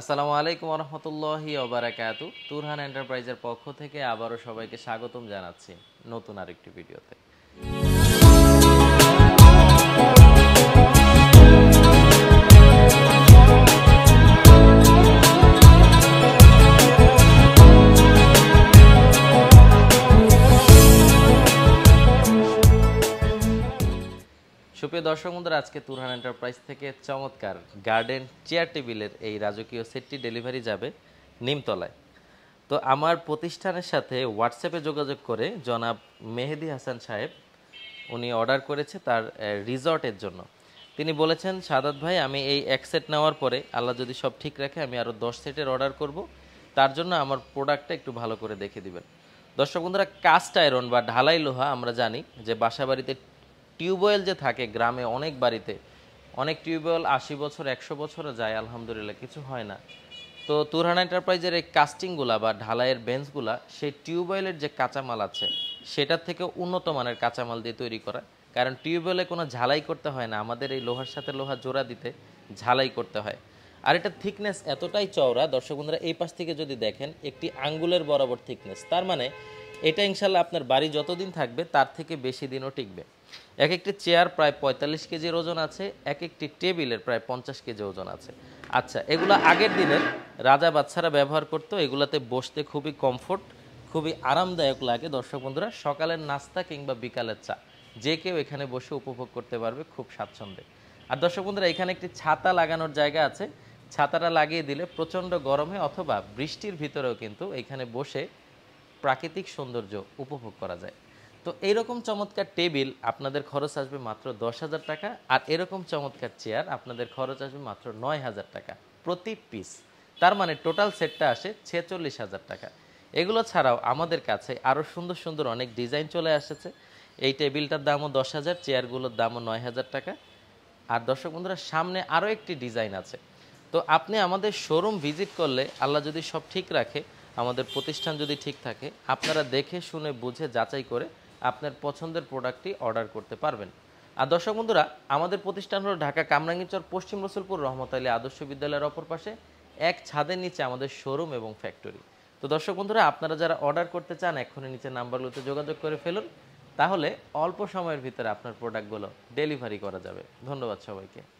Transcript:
আসসালামু আলাইকুম রহমতুল্লাহি ওবরাকাত তুরহান এন্টারপ্রাইজের পক্ষ থেকে আবারও সবাইকে স্বাগতম জানাচ্ছি নতুন আরেকটি ভিডিওতে সুপ্রিয় দর্শক বন্ধুরা আজকে তুরহান এন্টারপ্রাইজ থেকে চমৎকার গার্ডেন চেয়ার টেবিলের এই রাজকীয় সেটটি ডেলিভারি যাবে নিমতলায় তো আমার প্রতিষ্ঠানের সাথে হোয়াটসঅ্যাপে যোগাযোগ করে জনাব মেহেদি হাসান সাহেব উনি অর্ডার করেছে তার রিসর্টের জন্য তিনি বলেছেন সাদাত ভাই আমি এই এক সেট নেওয়ার পরে আল্লাহ যদি সব ঠিক রাখে আমি আরও দশ সেটের অর্ডার করব তার জন্য আমার প্রোডাক্টটা একটু ভালো করে দেখে দিবেন দর্শক বন্ধুরা কাস্ট আয়রন বা ঢালাই লোহা আমরা জানি যে বাসাবাড়িতে টিউবওয়েল যে থাকে গ্রামে অনেক বাড়িতে অনেক টিউবওয়েল আশি বছর একশো বছরও যায় আলহামদুলিল্লাহ কিছু হয় না তো তুরহান এন্টারপ্রাইজের এই কাস্টিংগুলা বা ঢালাইয়ের বেঞ্চগুলা সেই টিউবওয়েলের যে কাঁচামাল আছে সেটার থেকে উন্নত মানের কাঁচামাল দিয়ে তৈরি করা কারণ টিউবওয়েলে কোনো ঝালাই করতে হয় না আমাদের এই লোহার সাথে লোহা জোড়া দিতে ঝালাই করতে হয় আর এটা থিকনেস এতটাই চওড়া দর্শক বন্ধুরা এই পাশ থেকে যদি দেখেন একটি আঙ্গুলের বরাবর থিকনেস তার মানে এটা ইনশাল্লাহ আপনার বাড়ি যতদিন থাকবে তার থেকে বেশি দিনও টিকবে এক একটি চেয়ার প্রায় পঁয়তাল্লিশ কেজির ওজন আছে এক একটি টেবিলের প্রায় পঞ্চাশ কেজি ওজন আছে আচ্ছা এগুলো আগের দিনের রাজা বাচ্চারা ব্যবহার করতো এগুলাতে বসতে খুবই কমফোর্ট খুবই আরামদায়ক লাগে দর্শক বন্ধুরা সকালের নাস্তা কিংবা বিকালের চা যে কেউ এখানে বসে উপভোগ করতে পারবে খুব স্বাচ্ছন্দ্যে আর দর্শক বন্ধুরা এখানে একটি ছাতা লাগানোর জায়গা আছে ছাতাটা লাগিয়ে দিলে প্রচণ্ড গরমে অথবা বৃষ্টির ভিতরেও কিন্তু এখানে বসে প্রাকৃতিক সৌন্দর্য উপভোগ করা যায় তো এইরকম চমৎকার টেবিল আপনাদের খরচ আসবে মাত্র দশ হাজার টাকা আর এরকম চমৎকার চেয়ার আপনাদের খরচ আসবে মাত্র নয় হাজার টাকা প্রতি পিস তার মানে টোটাল সেটটা আসে ছেচল্লিশ হাজার টাকা এগুলো ছাড়াও আমাদের কাছে আরও সুন্দর সুন্দর অনেক ডিজাইন চলে আসেছে এই টেবিলটার দামও দশ হাজার চেয়ারগুলোর দামও নয় হাজার টাকা আর দর্শক বন্ধুরা সামনে আরও একটি ডিজাইন আছে তো আপনি আমাদের শোরুম ভিজিট করলে আল্লাহ যদি সব ঠিক রাখে আমাদের প্রতিষ্ঠান যদি ঠিক থাকে আপনারা দেখে শুনে বুঝে যাচাই করে আপনার পছন্দের প্রোডাক্টটি অর্ডার করতে পারবেন আর দর্শক বন্ধুরা আমাদের প্রতিষ্ঠান হলো ঢাকা কামরাঙ্গিচর পশ্চিম রসুলপুর রহমত আলী আদর্শ বিদ্যালয়ের অপর পাশে এক ছাদের নিচে আমাদের শোরুম এবং ফ্যাক্টরি তো দর্শক বন্ধুরা আপনারা যারা অর্ডার করতে চান এখনই নিচে নাম্বারগুলোতে যোগাযোগ করে ফেলুন তাহলে অল্প সময়ের ভিতরে আপনার প্রোডাক্টগুলো ডেলিভারি করা যাবে ধন্যবাদ সবাইকে